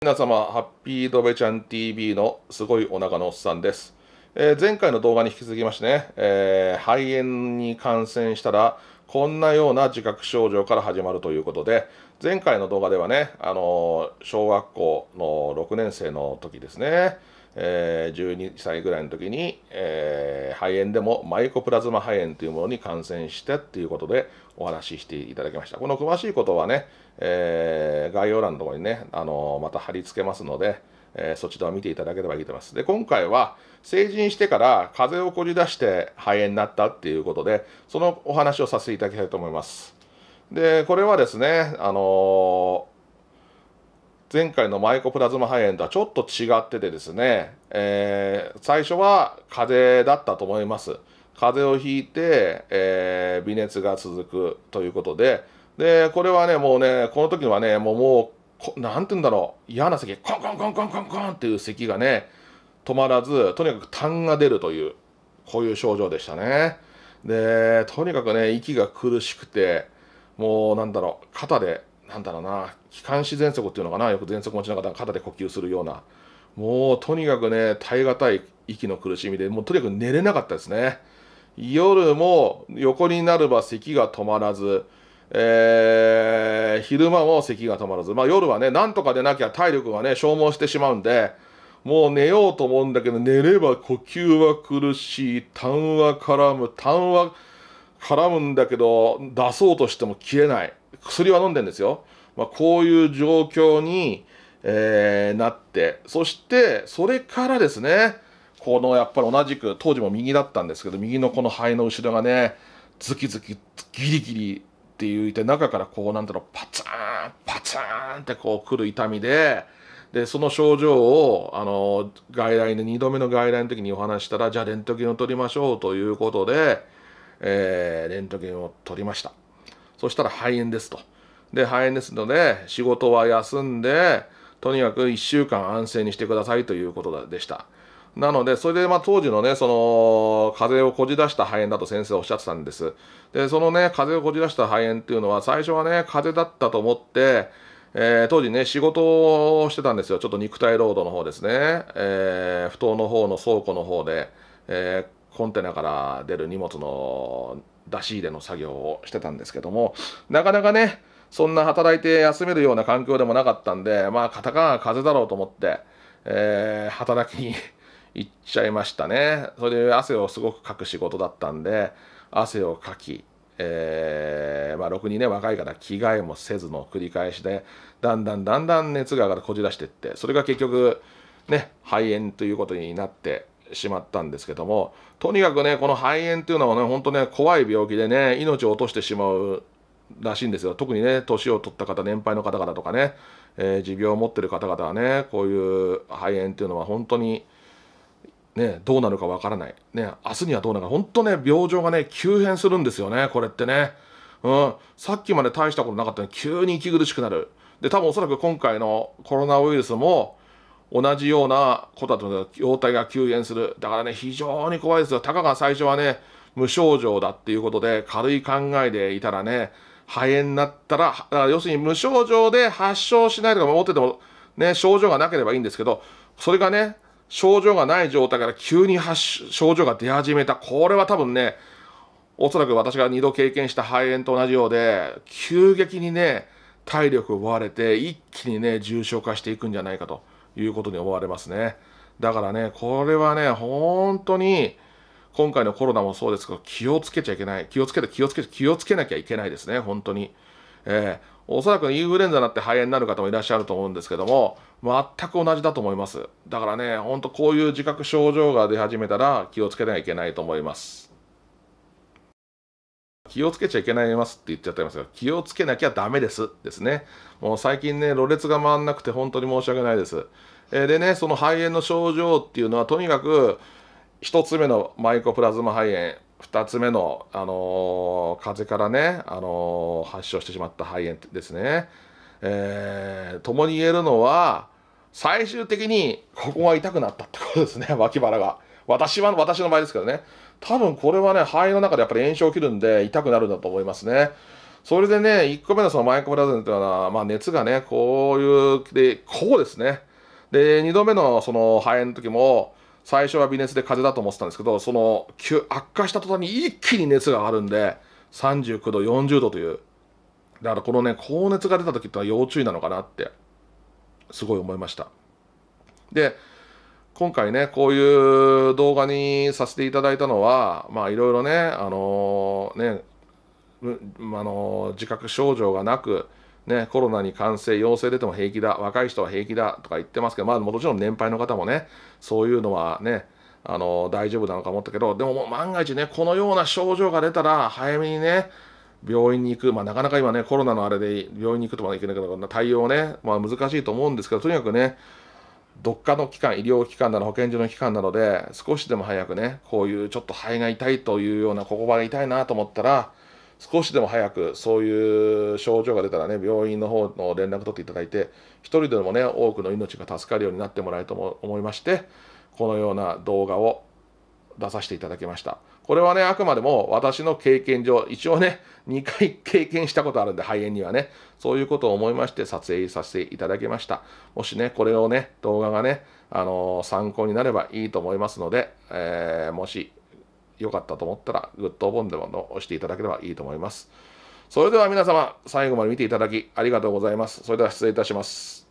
皆様、ハッピードベちゃん TV のすごいお腹のおっさんです。えー、前回の動画に引き続きましてね、えー、肺炎に感染したら、こんなような自覚症状から始まるということで、前回の動画ではね、あの小学校の6年生の時ですね、え12歳ぐらいの時に、えー、肺炎でもマイコプラズマ肺炎というものに感染してっていうことでお話ししていただきました。この詳しいことはね、えー、概要欄のところにね、あのまた貼り付けますので、えー、そちらを見ていただければいいと思います。で、今回は成人してから風邪をこじ出して肺炎になったっていうことで、そのお話をさせていただきたいと思います。でこれはですね、あのー、前回のマイコプラズマ肺炎とはちょっと違っててですね、えー、最初は風邪だったと思います風邪をひいて、えー、微熱が続くということででこれはねもうねこの時はねもうもうなんて言うんだろう嫌な咳コンコンコンコンコンコンっていう咳がね止まらずとにかく痰が出るというこういう症状でしたねでとにかくね息が苦しくてもうなんだろう肩でなんだろうな気管支喘息っていうのかなよく喘息持ちの方が肩で呼吸するようなもうとにかくね耐え難い息の苦しみでもうとにかく寝れなかったですね夜も横になれば咳が止まらずえー、昼間も咳が止まらず、まあ、夜はね、なんとかでなきゃ体力がね、消耗してしまうんで、もう寝ようと思うんだけど、寝れば呼吸は苦しい、痰は絡む、痰は絡むんだけど出そうとしても消えない薬は飲んでんですよ、まあ、こういう状況に、えー、なってそしてそれからですねこのやっぱり同じく当時も右だったんですけど右のこの肺の後ろがねズキズキギリギリっていういて中からこうなんだろうパツーンパツーンってこう来る痛みで。でその症状をあの外来で2度目の外来の時にお話したらじゃあレントゲンを取りましょうということでえー、レントゲンを取りましたそしたら肺炎ですとで肺炎ですので仕事は休んでとにかく1週間安静にしてくださいということでしたなので、それでまあ当時のね、その風邪をこじ出した肺炎だと先生おっしゃってたんです。で、そのね、風邪をこじ出した肺炎っていうのは、最初はね、風邪だったと思って、えー、当時ね、仕事をしてたんですよ。ちょっと肉体労働の方ですね。えー、不当の方の倉庫の方で、えコンテナから出る荷物の出し入れの作業をしてたんですけどもなかなかねそんな働いて休めるような環境でもなかったんでまあカナ風だろうと思って、えー、働きに行っちゃいましたねそれで汗をすごくかく仕事だったんで汗をかきえー、まあ、ろくにね若いから着替えもせずの繰り返しでだんだんだんだん熱が上がってこじらしてってそれが結局ね肺炎ということになってしまったんですけどもとにかくねこの肺炎っていうのはね本当ね怖い病気でね命を落としてしまうらしいんですよ特にね年を取った方年配の方々とかね、えー、持病を持ってる方々はねこういう肺炎っていうのは本当にねどうなるかわからないね明日にはどうなるか本当ね病状がね急変するんですよねこれってね、うん、さっきまで大したことなかったのに急に息苦しくなるで多分おそらく今回のコロナウイルスも同じようなことだと容体が急変する。だからね、非常に怖いですよ。たかが最初はね、無症状だっていうことで、軽い考えでいたらね、肺炎になったら、ら要するに無症状で発症しないとか思ってても、ね、症状がなければいいんですけど、それがね、症状がない状態から急に症状が出始めた。これは多分ね、おそらく私が2度経験した肺炎と同じようで、急激にね、体力を奪われて、一気にね、重症化していくんじゃないかと。いうことに思われますね。だからね、これはね、本当に、今回のコロナもそうですけど、気をつけちゃいけない。気をつけて、気をつけて、気をつけなきゃいけないですね、本当に。えー、おそらくインフルエンザになって肺炎になる方もいらっしゃると思うんですけども、全く同じだと思います。だからね、ほんとこういう自覚症状が出始めたら気をつけなきゃいけないと思います。気をつけちゃいけないますって言っちゃってますが、気をつけなきゃダメですですね。もう最近ね、ろれが回らなくて本当に申し訳ないです。えー、でね、その肺炎の症状っていうのは、とにかく、1つ目のマイコプラズマ肺炎、2つ目の、あのー、風邪からね、あのー、発症してしまった肺炎ですね。えー、共に言えるのは、最終的にここが痛くなったってことですね、脇腹が。私は、私の場合ですけどね。多分これはね、肺の中でやっぱり炎症を切るんで痛くなるんだと思いますね。それでね、1個目のそのマイコプラズっというのは、まあ熱がね、こういう、で、こうですね。で2度目のその肺炎の時も最初は微熱で風邪だと思ってたんですけどその急悪化した途端に一気に熱が上がるんで39度40度というだからこのね高熱が出た時ってのは要注意なのかなってすごい思いましたで今回ねこういう動画にさせていただいたのはまあいろいろねあのー、ねあのー、自覚症状がなくね、コロナに感染、陽性出ても平気だ、若い人は平気だとか言ってますけど、まあ、もちろん年配の方もね、そういうのはね、あの大丈夫なのか思ったけど、でもも万が一ね、このような症状が出たら、早めにね、病院に行く、まあ、なかなか今ね、コロナのあれで病院に行くとまでいけないけど、対応ね、まあ、難しいと思うんですけど、とにかくね、どっかの機関、医療機関なの保健所の機関なので、少しでも早くね、こういうちょっと肺が痛いというような、ここまで痛いなと思ったら、少しでも早くそういう症状が出たらね病院の方の連絡取っていただいて一人でもね多くの命が助かるようになってもらえると思いましてこのような動画を出させていただきましたこれはねあくまでも私の経験上一応ね2回経験したことあるんで肺炎にはねそういうことを思いまして撮影させていただきましたもしねこれをね動画がねあのー、参考になればいいと思いますので、えー、もし良かったと思ったら、グッドボンでも押していただければいいと思います。それでは皆様、最後まで見ていただきありがとうございます。それでは失礼いたします。